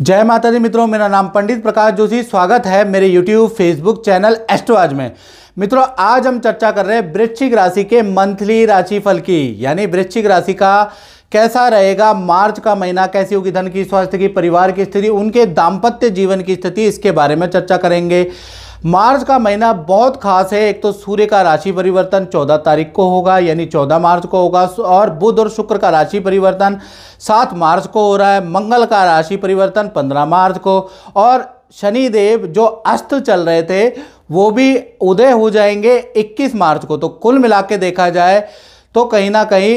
जय माता दी मित्रों मेरा नाम पंडित प्रकाश जोशी स्वागत है मेरे YouTube फेसबुक चैनल एस्ट्रोआज में मित्रों आज हम चर्चा कर रहे हैं वृश्चिक राशि के मंथली राशिफल की यानी वृश्चिक राशि का कैसा रहेगा मार्च का महीना कैसी होगी धन की स्वास्थ्य की परिवार की स्थिति उनके दाम्पत्य जीवन की स्थिति इसके बारे में चर्चा करेंगे मार्च का महीना बहुत खास है एक तो सूर्य का राशि परिवर्तन 14 तारीख को होगा यानी 14 मार्च को होगा और बुध और शुक्र का राशि परिवर्तन 7 मार्च को हो रहा है मंगल का राशि परिवर्तन 15 मार्च को और शनिदेव जो अस्त चल रहे थे वो भी उदय हो जाएंगे 21 मार्च को तो कुल मिला के देखा जाए तो कहीं ना कहीं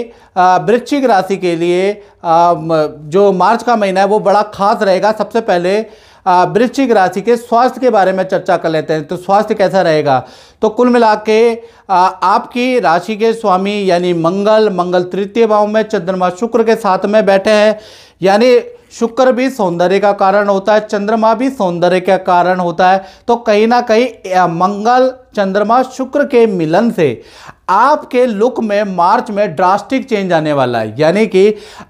वृश्चिक राशि के लिए जो मार्च का महीना है वो बड़ा खास रहेगा सबसे पहले वृश्चिक राशि के स्वास्थ्य के बारे में चर्चा कर लेते हैं तो स्वास्थ्य कैसा रहेगा तो कुल मिला के आपकी राशि के स्वामी यानी मंगल मंगल तृतीय भाव में चंद्रमा शुक्र के साथ में बैठे हैं यानी शुक्र भी सौंदर्य का कारण होता है चंद्रमा भी सौंदर्य का कारण होता है तो कहीं ना कहीं मंगल चंद्रमा शुक्र के मिलन से आपके लुक में मार्च में ड्रास्टिक चेंज आने वाला है यानी कि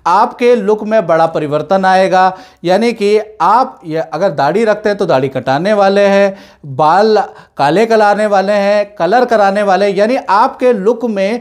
आपके लुक में बड़ा परिवर्तन आएगा यानी कि आप ये अगर दाढ़ी रखते हैं तो दाढ़ी कटाने वाले हैं बाल काले कराने वाले हैं कलर कराने वाले यानी आपके लुक में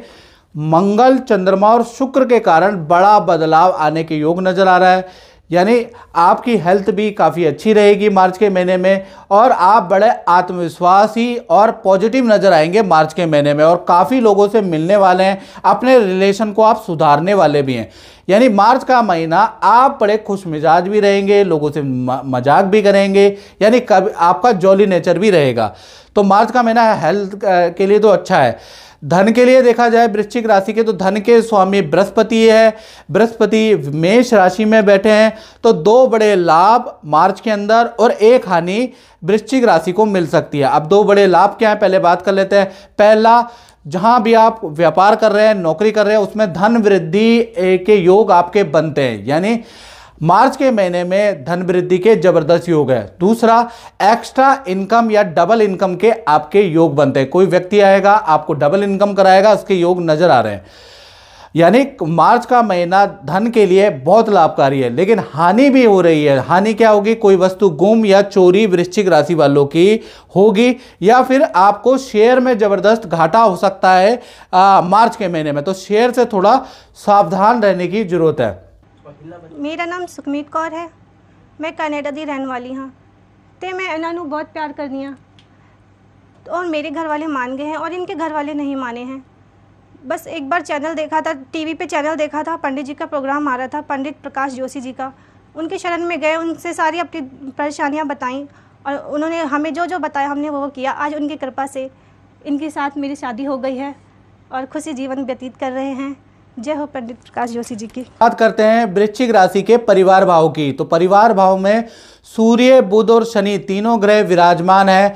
मंगल चंद्रमा और शुक्र के कारण बड़ा बदलाव आने के योग नज़र आ रहा है यानी आपकी हेल्थ भी काफ़ी अच्छी रहेगी मार्च के महीने में और आप बड़े आत्मविश्वासी और पॉजिटिव नज़र आएंगे मार्च के महीने में और काफ़ी लोगों से मिलने वाले हैं अपने रिलेशन को आप सुधारने वाले भी हैं यानी मार्च का महीना आप बड़े खुश मिजाज भी रहेंगे लोगों से मजाक भी करेंगे यानी कभी आपका जॉली नेचर भी रहेगा तो मार्च का महीना हेल्थ के लिए तो अच्छा है धन के लिए देखा जाए वृश्चिक राशि के तो धन के स्वामी बृहस्पति है बृहस्पति मेष राशि में बैठे हैं तो दो बड़े लाभ मार्च के अंदर और एक हानि वृश्चिक राशि को मिल सकती है अब दो बड़े लाभ क्या है पहले बात कर लेते हैं पहला जहां भी आप व्यापार कर रहे हैं नौकरी कर रहे हैं उसमें धन वृद्धि के योग आपके बनते हैं यानी मार्च के महीने में धन वृद्धि के जबरदस्त योग है दूसरा एक्स्ट्रा इनकम या डबल इनकम के आपके योग बनते हैं कोई व्यक्ति आएगा आपको डबल इनकम कराएगा उसके योग नजर आ रहे हैं यानी मार्च का महीना धन के लिए बहुत लाभकारी है लेकिन हानि भी हो रही है हानि क्या होगी कोई वस्तु गुम या चोरी वृश्चिक राशि वालों की होगी या फिर आपको शेयर में ज़बरदस्त घाटा हो सकता है आ, मार्च के महीने में तो शेयर से थोड़ा सावधान रहने की ज़रूरत है मेरा नाम सुखमीत कौर है मैं ਕੈਨੇਡਾ ਦੀ रहने वाली ਹਾਂ तो मैं इन्होंने बहुत प्यार ਪਿਆਰ हाँ और मेरे घर वाले मान गए हैं और इनके घर वाले नहीं माने हैं बस एक बार चैनल देखा था टीवी पे चैनल देखा था पंडित जी का प्रोग्राम आ रहा था पंडित प्रकाश जोशी जी का उनके शरण में गए उनसे सारी अपनी परेशानियाँ बताई और उन्होंने हमें जो जो बताया हमने वो वो किया आज उनकी कृपा से इनके साथ मेरी शादी हो गई है और खुशी जीवन व्यतीत कर रहे हैं जय हो पंडित प्रकाश जोशी जी की बात करते हैं वृश्चिक राशि के परिवार भाव की तो परिवार भाव में सूर्य बुध और शनि तीनों ग्रह विराजमान है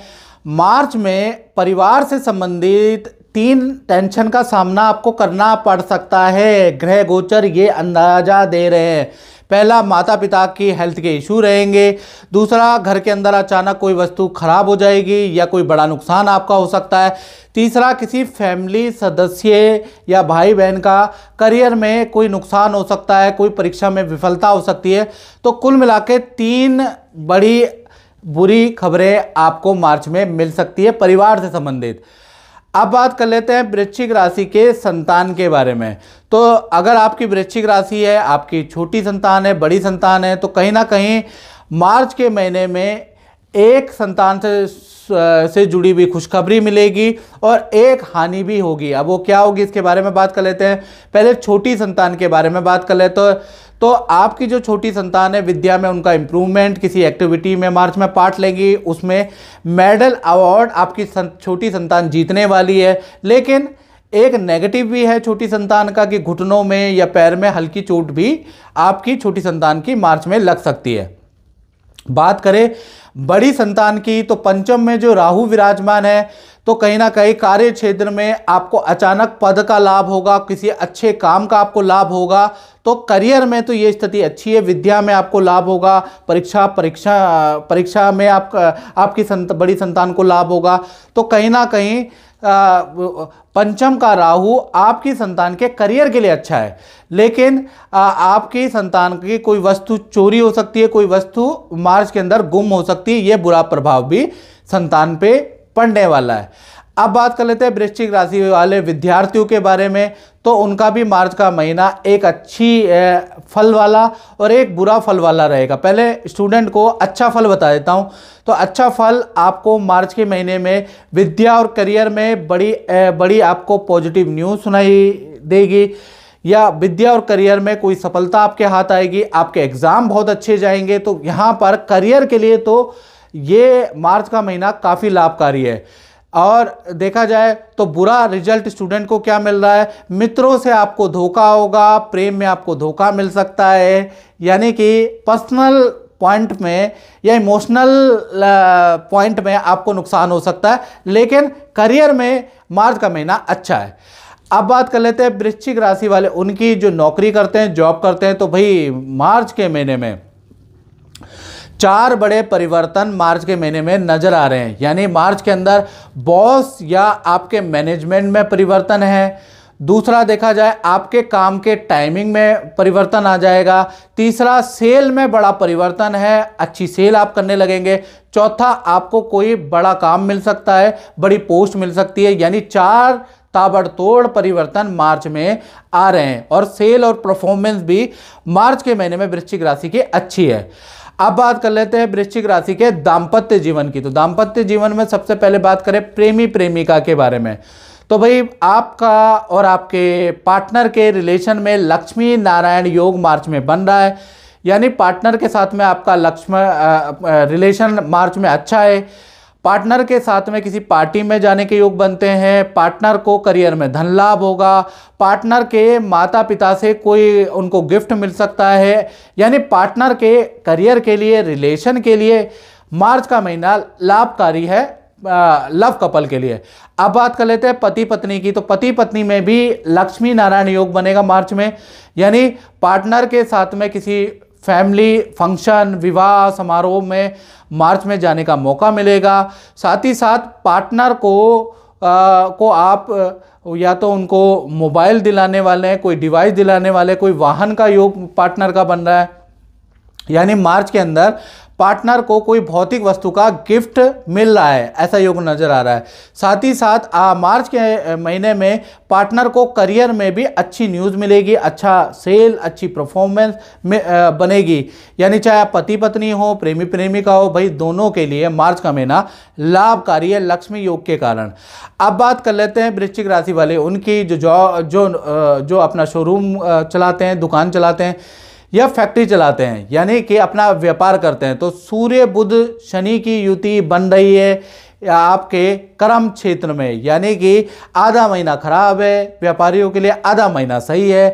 मार्च में परिवार से संबंधित तीन टेंशन का सामना आपको करना पड़ सकता है ग्रह गोचर ये अंदाजा दे रहे हैं पहला माता पिता की हेल्थ के इशू रहेंगे दूसरा घर के अंदर अचानक कोई वस्तु खराब हो जाएगी या कोई बड़ा नुकसान आपका हो सकता है तीसरा किसी फैमिली सदस्य या भाई बहन का करियर में कोई नुकसान हो सकता है कोई परीक्षा में विफलता हो सकती है तो कुल मिला तीन बड़ी बुरी खबरें आपको मार्च में मिल सकती है परिवार से संबंधित अब बात कर लेते हैं वृश्चिक राशि के संतान के बारे में तो अगर आपकी वृश्चिक राशि है आपकी छोटी संतान है बड़ी संतान है तो कहीं ना कहीं मार्च के महीने में एक संतान से से जुड़ी हुई खुशखबरी मिलेगी और एक हानि भी होगी अब वो क्या होगी इसके बारे में बात कर लेते हैं पहले छोटी संतान के बारे में बात कर लेते तो, हैं तो आपकी जो छोटी संतान है विद्या में उनका इम्प्रूवमेंट किसी एक्टिविटी में मार्च में पार्ट लेंगी उसमें मेडल अवार्ड आपकी छोटी संतान जीतने वाली है लेकिन एक नेगेटिव भी है छोटी संतान का कि घुटनों में या पैर में हल्की चोट भी आपकी छोटी संतान की मार्च में लग सकती है बात करें बड़ी संतान की तो पंचम में जो राहु विराजमान है तो कहीं ना कहीं कार्य क्षेत्र में आपको अचानक पद का लाभ होगा किसी अच्छे काम का आपको लाभ होगा तो करियर में तो ये स्थिति अच्छी है विद्या में आपको लाभ होगा परीक्षा परीक्षा परीक्षा में आप आपकी संत, बड़ी संतान को लाभ होगा तो कहीं ना कहीं पंचम का राहु आपकी संतान के करियर के लिए अच्छा है लेकिन आपकी संतान की कोई वस्तु चोरी हो सकती है कोई वस्तु मार्च के अंदर गुम हो सकती सकती है बुरा प्रभाव भी संतान पे पड़ने वाला है अब बात कर लेते हैं वृश्चिक राशि वाले विद्यार्थियों के बारे में तो उनका भी मार्च का महीना एक अच्छी फल वाला और एक बुरा फल वाला रहेगा पहले स्टूडेंट को अच्छा फल बता देता हूँ तो अच्छा फल आपको मार्च के महीने में विद्या और करियर में बड़ी बड़ी आपको पॉजिटिव न्यूज़ सुनाई देगी या विद्या और करियर में कोई सफलता आपके हाथ आएगी आपके एग्ज़ाम बहुत अच्छे जाएंगे तो यहाँ पर करियर के लिए तो ये मार्च का महीना काफ़ी लाभकारी है और देखा जाए तो बुरा रिजल्ट स्टूडेंट को क्या मिल रहा है मित्रों से आपको धोखा होगा प्रेम में आपको धोखा मिल सकता है यानी कि पर्सनल पॉइंट में या इमोशनल पॉइंट में आपको नुकसान हो सकता है लेकिन करियर में मार्च का महीना अच्छा है अब बात कर लेते हैं वृश्चिक राशि वाले उनकी जो नौकरी करते हैं जॉब करते हैं तो भाई मार्च के महीने में चार बड़े परिवर्तन मार्च के महीने में नजर आ रहे हैं यानी मार्च के अंदर बॉस या आपके मैनेजमेंट में परिवर्तन है दूसरा देखा जाए आपके काम के टाइमिंग में परिवर्तन आ जाएगा तीसरा सेल में बड़ा परिवर्तन है अच्छी सेल आप करने लगेंगे चौथा आपको कोई बड़ा काम मिल सकता है बड़ी पोस्ट मिल सकती है यानी चार ताबड़तोड़ परिवर्तन मार्च में आ रहे हैं और सेल और परफॉर्मेंस भी मार्च के महीने में वृश्चिक राशि की अच्छी है अब बात कर लेते हैं वृश्चिक राशि के दाम्पत्य जीवन की तो दाम्पत्य जीवन में सबसे पहले बात करें प्रेमी प्रेमिका के बारे में तो भाई आपका और आपके पार्टनर के रिलेशन में लक्ष्मी नारायण योग मार्च में बन रहा है यानी पार्टनर के साथ में आपका लक्ष्मण रिलेशन मार्च में अच्छा है पार्टनर के साथ में किसी पार्टी में जाने के योग बनते हैं पार्टनर को करियर में धन लाभ होगा पार्टनर के माता पिता से कोई उनको गिफ्ट मिल सकता है यानी पार्टनर के करियर के लिए रिलेशन के लिए मार्च का महीना लाभकारी है लव कपल के लिए अब बात कर लेते हैं पति पत्नी की तो पति पत्नी में भी लक्ष्मी नारायण योग बनेगा मार्च में यानी पार्टनर के साथ में किसी फैमिली फंक्शन विवाह समारोह में मार्च में जाने का मौका मिलेगा साथ ही साथ पार्टनर को आ, को आप या तो उनको मोबाइल दिलाने वाले हैं कोई डिवाइस दिलाने वाले कोई वाहन का योग पार्टनर का बन रहा है यानी मार्च के अंदर पार्टनर को कोई भौतिक वस्तु का गिफ्ट मिल रहा है ऐसा योग नज़र आ रहा है साथ ही साथ आ, मार्च के महीने में पार्टनर को करियर में भी अच्छी न्यूज़ मिलेगी अच्छा सेल अच्छी परफॉर्मेंस में बनेगी यानी चाहे आप पति पत्नी हो प्रेमी प्रेमिका हो भाई दोनों के लिए मार्च का महीना लाभकारी है लक्ष्मी योग के कारण अब बात कर लेते हैं वृश्चिक राशि वाले उनकी जो जो जो, जो अपना शोरूम चलाते हैं दुकान चलाते हैं या फैक्ट्री चलाते हैं यानी कि अपना व्यापार करते हैं तो सूर्य बुध शनि की युति बन रही है आपके कर्म क्षेत्र में यानी कि आधा महीना खराब है व्यापारियों के लिए आधा महीना सही है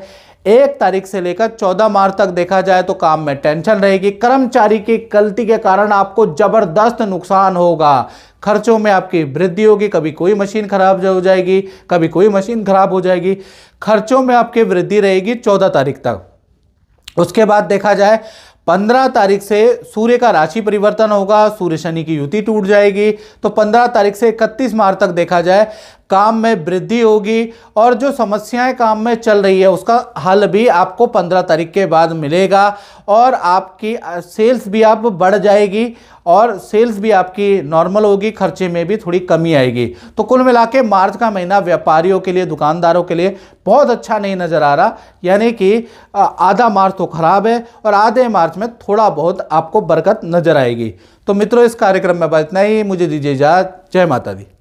एक तारीख से लेकर चौदह मार्च तक देखा जाए तो काम में टेंशन रहेगी कर्मचारी की गलती के कारण आपको जबरदस्त नुकसान होगा खर्चों में आपकी वृद्धि होगी कभी कोई मशीन खराब हो जाएगी कभी कोई मशीन खराब हो जाएगी खर्चों में आपकी वृद्धि रहेगी चौदह तारीख तक उसके बाद देखा जाए पंद्रह तारीख से सूर्य का राशि परिवर्तन होगा सूर्य शनि की युति टूट जाएगी तो पंद्रह तारीख से इकतीस मार्च तक देखा जाए काम में वृद्धि होगी और जो समस्याएं काम में चल रही है उसका हल भी आपको 15 तारीख के बाद मिलेगा और आपकी सेल्स भी आप बढ़ जाएगी और सेल्स भी आपकी नॉर्मल होगी खर्चे में भी थोड़ी कमी आएगी तो कुल मिला के मार्च का महीना व्यापारियों के लिए दुकानदारों के लिए बहुत अच्छा नहीं नज़र आ रहा यानी कि आधा मार्च तो ख़राब है और आधे मार्च में थोड़ा बहुत आपको बरकत नज़र आएगी तो मित्रों इस कार्यक्रम में बस इतना ही मुझे दीजिए इजाज़ जय माता दी